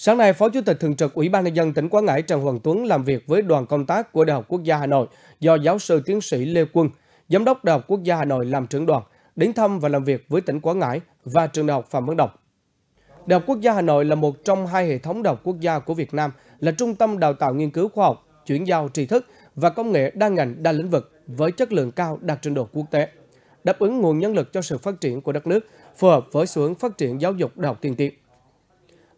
Sáng nay, Phó Chủ tịch Thường trực Ủy ban Nhân dân tỉnh Quảng Ngãi Trần Hoàng Tuấn làm việc với đoàn công tác của Đại học Quốc gia Hà Nội do giáo sư tiến sĩ Lê Quân, Giám đốc Đại học Quốc gia Hà Nội làm trưởng đoàn, đến thăm và làm việc với tỉnh Quảng Ngãi và trường Đại học Phạm Văn Đồng. Đại học Quốc gia Hà Nội là một trong hai hệ thống đại học quốc gia của Việt Nam, là trung tâm đào tạo nghiên cứu khoa học, chuyển giao tri thức và công nghệ đa ngành đa lĩnh vực với chất lượng cao đạt trình độ quốc tế, đáp ứng nguồn nhân lực cho sự phát triển của đất nước, phù hợp với xu hướng phát triển giáo dục đại học tiên tiến.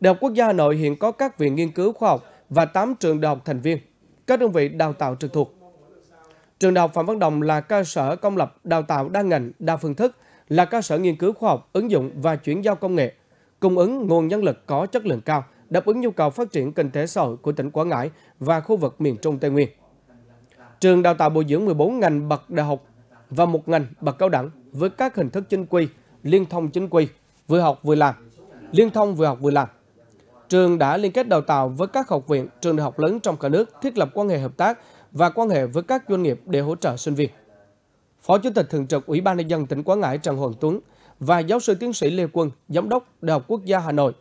Đại học Quốc gia Hà Nội hiện có các viện nghiên cứu khoa học và 8 trường đại học thành viên, các đơn vị đào tạo trực thuộc. Trường Đại học Phạm Văn Đồng là cơ sở công lập đào tạo đa ngành, đa phương thức, là cơ sở nghiên cứu khoa học, ứng dụng và chuyển giao công nghệ, cung ứng nguồn nhân lực có chất lượng cao, đáp ứng nhu cầu phát triển kinh tế xã hội của tỉnh Quảng Ngãi và khu vực miền Trung Tây Nguyên. Trường đào tạo bồi dưỡng 14 ngành bậc đại học và một ngành bậc cao đẳng với các hình thức chính quy, liên thông chính quy, vừa học vừa làm, liên thông vừa học vừa làm trường đã liên kết đào tạo với các học viện, trường đại học lớn trong cả nước, thiết lập quan hệ hợp tác và quan hệ với các doanh nghiệp để hỗ trợ sinh viên. Phó Chủ tịch Thường trực Ủy ban nhân dân tỉnh Quảng Ngãi Trần Hoàng Tuấn và giáo sư tiến sĩ Lê Quân, giám đốc Đại học Quốc gia Hà Nội,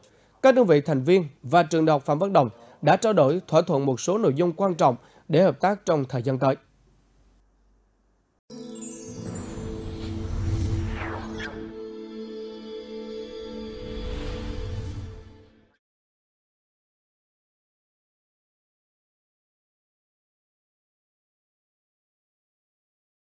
các đơn vị thành viên và trường đại học Phạm Văn Đồng đã trao đổi thỏa thuận một số nội dung quan trọng để hợp tác trong thời gian tới.